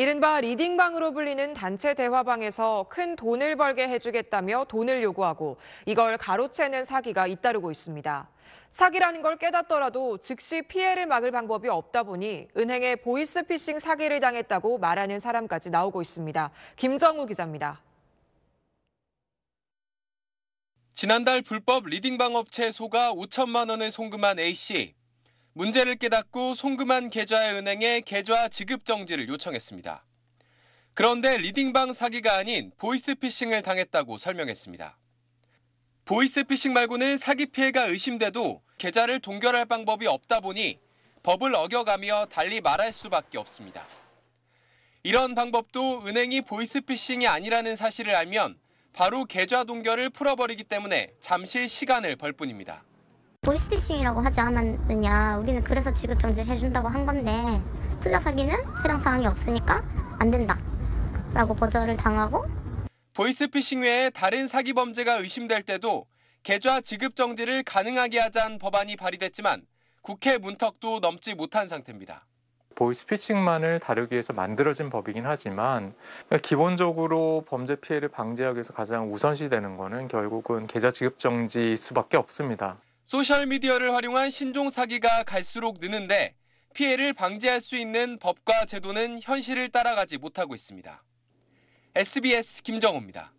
이른바 리딩방으로 불리는 단체 대화방에서 큰 돈을 벌게 해주겠다며 돈을 요구하고 이걸 가로채는 사기가 잇따르고 있습니다. 사기라는 걸 깨닫더라도 즉시 피해를 막을 방법이 없다 보니 은행에 보이스피싱 사기를 당했다고 말하는 사람까지 나오고 있습니다. 김정우 기자입니다. 지난달 불법 리딩방 업체 소가 5천만 원을 송금한 A씨. 문제를 깨닫고 송금한 계좌의 은행에 계좌 지급 정지를 요청했습니다. 그런데 리딩방 사기가 아닌 보이스피싱을 당했다고 설명했습니다. 보이스피싱 말고는 사기 피해가 의심돼도 계좌를 동결할 방법이 없다 보니 법을 어겨가며 달리 말할 수밖에 없습니다. 이런 방법도 은행이 보이스피싱이 아니라는 사실을 알면 바로 계좌 동결을 풀어버리기 때문에 잠시 시간을 벌 뿐입니다. 보이스피싱이라고 하지 않았느냐 우리는 그래서 지급정지를 해준다고 한 건데 투자 사기는 해당 사항이 없으니까 안 된다 라고 거절을 당하고 보이스피싱 외에 다른 사기 범죄가 의심될 때도 계좌 지급정지를 가능하게 하자는 법안이 발의됐지만 국회 문턱도 넘지 못한 상태입니다. 보이스피싱만을 다루기 위해서 만들어진 법이긴 하지만 기본적으로 범죄 피해를 방지하기 위해서 가장 우선시되는 것은 결국은 계좌 지급 정지 수밖에 없습니다. 소셜미디어를 활용한 신종 사기가 갈수록 느는데 피해를 방지할 수 있는 법과 제도는 현실을 따라가지 못하고 있습니다. SBS 김정호입니다.